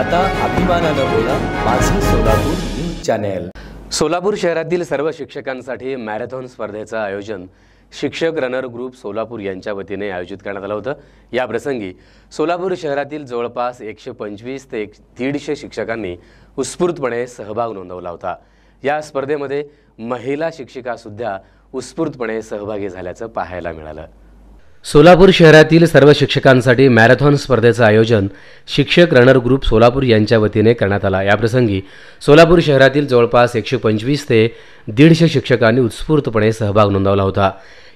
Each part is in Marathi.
आता अभिमानानं बोला माझं सोलापूर न्यूज चॅनेल सोलापूर शहरातील सर्व शिक्षकांसाठी मॅरेथॉन स्पर्धेचं आयोजन शिक्षक रनर ग्रुप सोलापूर यांच्या वतीने आयोजित करण्यात आलं होतं याप्रसंगी सोलापूर शहरातील जवळपास एकशे पंचवीस ते एक दीडशे शिक्षकांनी उत्स्फूर्तपणे सहभाग नोंदवला होता या स्पर्धेमध्ये महिला शिक्षिकासुद्धा उत्स्फूर्तपणे सहभागी झाल्याचं पाहायला मिळालं सोलापूर शहरातील सर्व शिक्षकांसाठी मॅरेथॉन स्पर्धेचं आयोजन शिक्षक रनर ग्रुप सोलापूर यांच्या वतीने करण्यात आला याप्रसंगी सोलापूर शहरातील जवळपास एकशे पंचवीस ते दीडशे शिक्षकांनी उत्स्फूर्तपणे सहभाग नोंदवला होता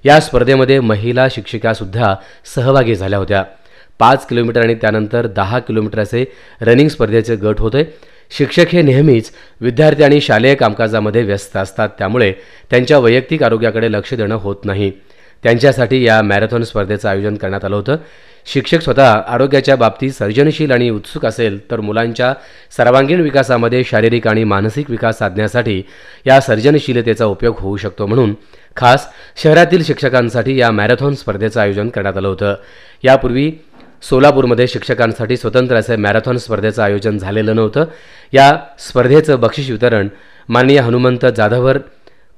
या स्पर्धेमध्ये महिला शिक्षिकासुद्धा सहभागी झाल्या होत्या पाच किलोमीटर आणि त्यानंतर दहा किलोमीटर असे रनिंग स्पर्धेचे गट होते शिक्षक हे नेहमीच विद्यार्थी आणि शालेय कामकाजामध्ये व्यस्त असतात त्यामुळे त्यांच्या वैयक्तिक आरोग्याकडे लक्ष देणं होत नाही त्यांच्यासाठी या मॅरेथॉन स्पर्धेचं आयोजन करण्यात आलं होतं शिक्षक स्वतः आरोग्याच्या बाबतीत सर्जनशील आणि उत्सुक असेल तर मुलांच्या सर्वांगीण विकासामध्ये शारीरिक आणि मानसिक विकास साधण्यासाठी या सर्जनशीलतेचा उपयोग होऊ शकतो म्हणून खास शहरातील शिक्षकांसाठी या मॅरेथॉन स्पर्धेचं आयोजन करण्यात आलं होतं यापूर्वी सोलापूरमध्ये शिक्षकांसाठी स्वतंत्र असे मॅरेथॉन स्पर्धेचं आयोजन झालेलं नव्हतं या स्पर्धेचं बक्षीस वितरण माननीय हनुमंत जाधवर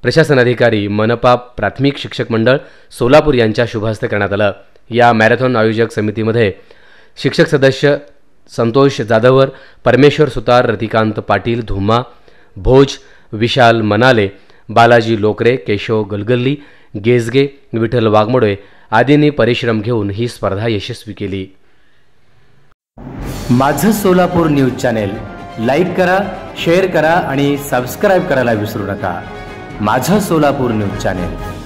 प्रशासन अधिकारी मनपा प्राथमिक शिक्षक मंडळ सोलापूर यांच्या शुभहस्ते करण्यात आलं या मॅरेथॉन आयोजक समितीमध्ये शिक्षक सदस्य संतोष जाधवर परमेश्वर सुतार रतिकांत पाटील धुमा भोज विशाल मनाले बालाजी लोकरे केशव गलगल्ली गेजगे विठ्ठल वाघमोडे आदींनी परिश्रम घेऊन ही स्पर्धा यशस्वी केली माझं सोलापूर न्यूज चॅनेल लाईक करा शेअर करा आणि सबस्क्राईब करायला विसरू नका माझं सोलापूर न्यूज चॅनेल